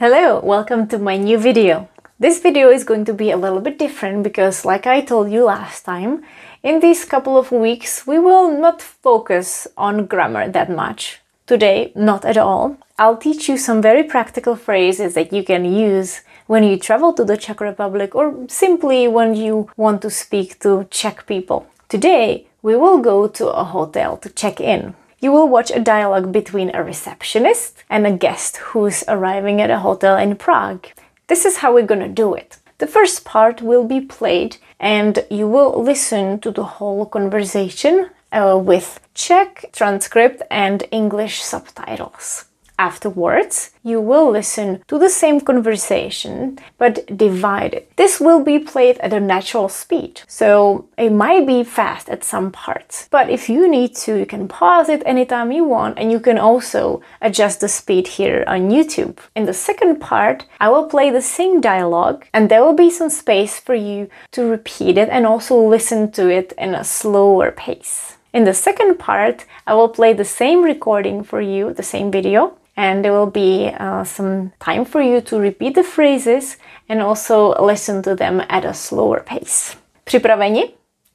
Hello, welcome to my new video. This video is going to be a little bit different because like I told you last time, in these couple of weeks we will not focus on grammar that much. Today, not at all. I'll teach you some very practical phrases that you can use when you travel to the Czech Republic or simply when you want to speak to Czech people. Today, we will go to a hotel to check in you will watch a dialogue between a receptionist and a guest who's arriving at a hotel in Prague. This is how we're gonna do it. The first part will be played and you will listen to the whole conversation uh, with Czech transcript and English subtitles afterwards, you will listen to the same conversation but divided. This will be played at a natural speed, so it might be fast at some parts. But if you need to, you can pause it anytime you want, and you can also adjust the speed here on YouTube. In the second part, I will play the same dialogue, and there will be some space for you to repeat it and also listen to it in a slower pace. In the second part, I will play the same recording for you, the same video, and there will be uh, some time for you to repeat the phrases and also listen to them at a slower pace. Připraveni?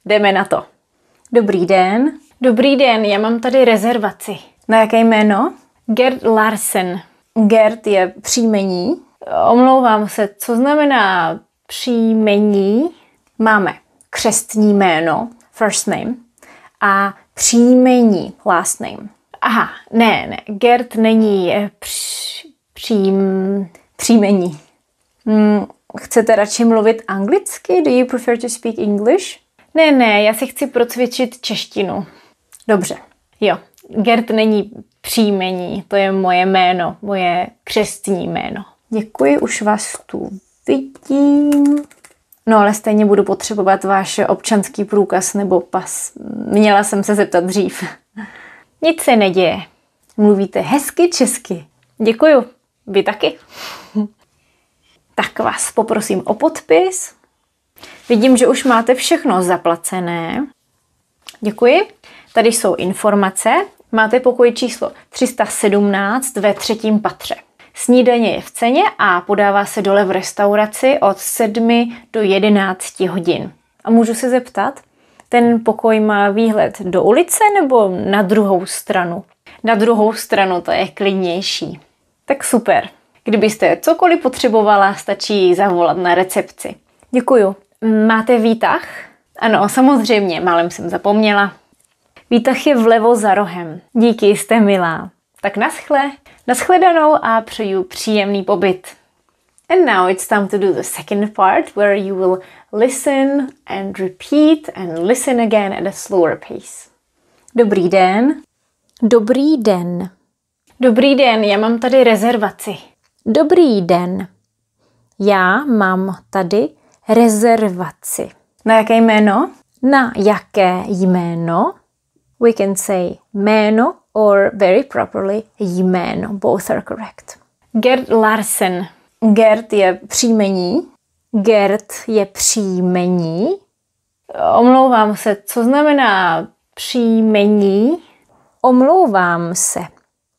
Jdeme na to. Dobrý den. Dobrý den, já mám tady rezervaci. Na jaké jméno? Gerd Larsen. Gerd je příjmení. Omlouvám se, co znamená příjmení? Máme křestní jméno, first name, a příjmení, last name. Aha, ne, ne. Gert není eh, přím, příjmení. Hmm, chcete radši mluvit anglicky? Do you prefer to speak English? Ne, ne, já si chci procvičit češtinu. Dobře. Jo, Gert není příjmení, to je moje jméno, moje křestní jméno. Děkuji, už vás tu vidím. No ale stejně budu potřebovat váš občanský průkaz nebo pas. Měla jsem se zeptat dřív. Nic se neděje. Mluvíte hezky česky. Děkuju. Vy taky. tak vás poprosím o podpis. Vidím, že už máte všechno zaplacené. Děkuji. Tady jsou informace. Máte pokoj číslo 317 ve třetím patře. Snídaně je v ceně a podává se dole v restauraci od 7 do 11 hodin. A můžu se zeptat, ten pokoj má výhled do ulice nebo na druhou stranu? Na druhou stranu to je klidnější. Tak super. Kdybyste cokoliv potřebovala, stačí zavolat na recepci. Děkuju. Máte výtah? Ano, samozřejmě, málem jsem zapomněla. Výtah je vlevo za rohem. Díky, jste milá. Tak naschle, naschledanou a přeju příjemný pobyt. And now it's time to do the second part where you will listen and repeat and listen again at a slower pace. Dobrý den. Dobrý den. Dobrý den, já mám tady rezervaci. Dobrý den. Já mám tady rezervaci. Na jaké jméno? Na jaké jméno? We can say jméno or very properly jméno. Both are correct. Gerd Larsen. Gert je příjmení. Gert je příjmení. Omlouvám se, co znamená příjmení? Omlouvám se.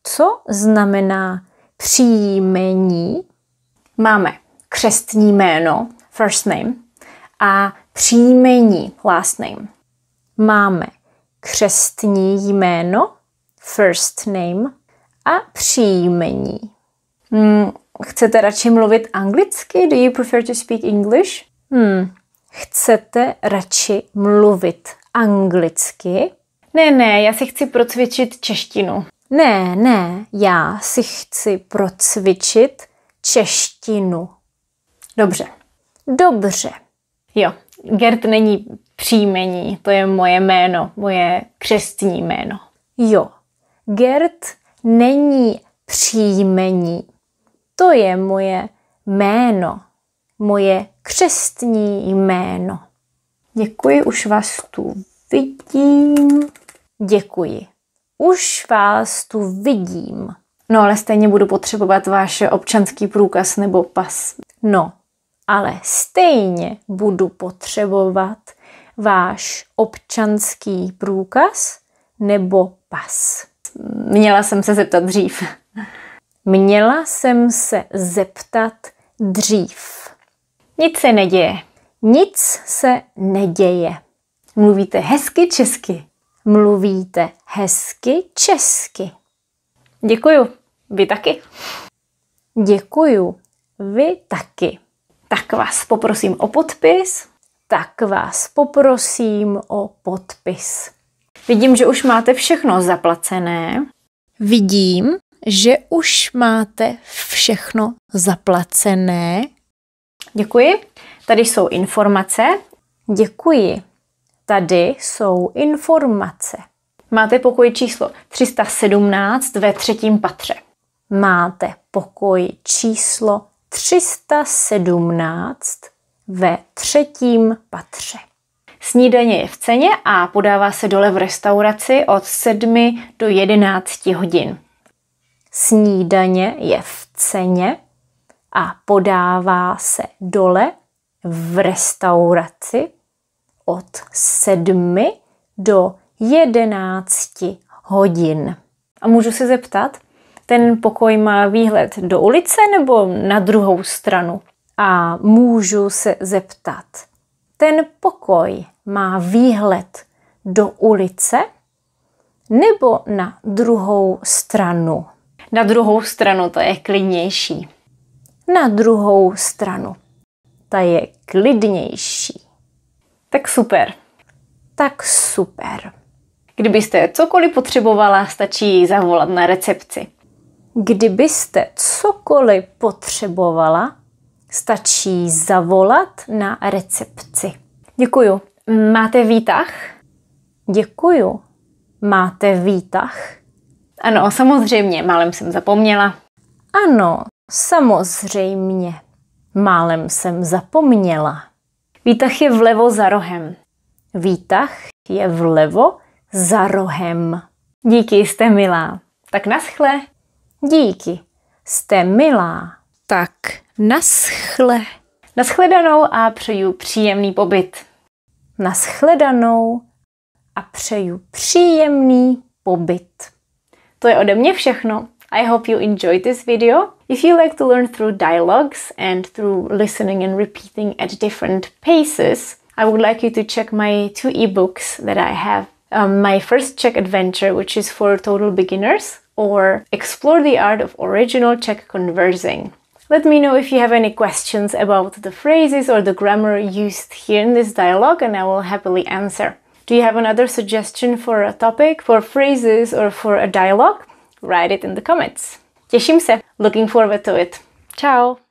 Co znamená příjmení? Máme křestní jméno, first name, a příjmení, last name. Máme křestní jméno, first name, a příjmení. Hmm, Chcete radši mluvit anglicky? Do you prefer to speak English? Hmm. Chcete radši mluvit anglicky? Ne, ne, já si chci procvičit češtinu. Ne, ne, já si chci procvičit češtinu. Dobře. Dobře. Jo, Gert není příjmení, to je moje jméno, moje křestní jméno. Jo, Gert není příjmení, to je moje jméno, moje křestní jméno. Děkuji, už vás tu vidím. Děkuji. Už vás tu vidím. No ale stejně budu potřebovat váš občanský průkaz nebo pas. No, ale stejně budu potřebovat váš občanský průkaz nebo pas. Měla jsem se zeptat dřív. Měla jsem se zeptat dřív. Nic se neděje. Nic se neděje. Mluvíte hezky česky. Mluvíte hezky česky. Děkuju. Vy taky. Děkuju. Vy taky. Tak vás poprosím o podpis. Tak vás poprosím o podpis. Vidím, že už máte všechno zaplacené. Vidím, že už máte všechno zaplacené. Děkuji. Tady jsou informace. Děkuji. Tady jsou informace. Máte pokoj číslo 317 ve třetím patře. Máte pokoj číslo 317 ve třetím patře. Snídaně je v ceně a podává se dole v restauraci od 7 do 11 hodin. Snídaně je v ceně a podává se dole v restauraci od sedmi do jedenácti hodin. A můžu se zeptat, ten pokoj má výhled do ulice nebo na druhou stranu? A můžu se zeptat, ten pokoj má výhled do ulice nebo na druhou stranu? Na druhou stranu to je klidnější. Na druhou stranu. Ta je klidnější. Tak super. Tak super. Kdybyste cokoliv potřebovala, stačí jej zavolat na recepci. Kdybyste cokoliv potřebovala, stačí zavolat na recepci. Děkuju. Máte výtah? Děkuju. Máte výtah? Ano, samozřejmě, málem jsem zapomněla. Ano, samozřejmě. Málem jsem zapomněla. Výtah je vlevo za rohem. Výtah je vlevo za rohem. Díky, jste milá. Tak naschle. Díky, jste milá. Tak naschle. Naschledanou a přeju příjemný pobyt. Naschledanou a přeju příjemný pobyt. To je ode mě všechno. I hope you enjoyed this video. If you like to learn through dialogues and through listening and repeating at different paces, I would like you to check my two ebooks that I have. Um, my first Czech adventure, which is for total beginners, or Explore the Art of Original Czech Conversing. Let me know if you have any questions about the phrases or the grammar used here in this dialogue, and I will happily answer. Do you have another suggestion for a topic, for phrases, or for a dialogue? Write it in the comments. Těším se. Looking forward to it. Ciao.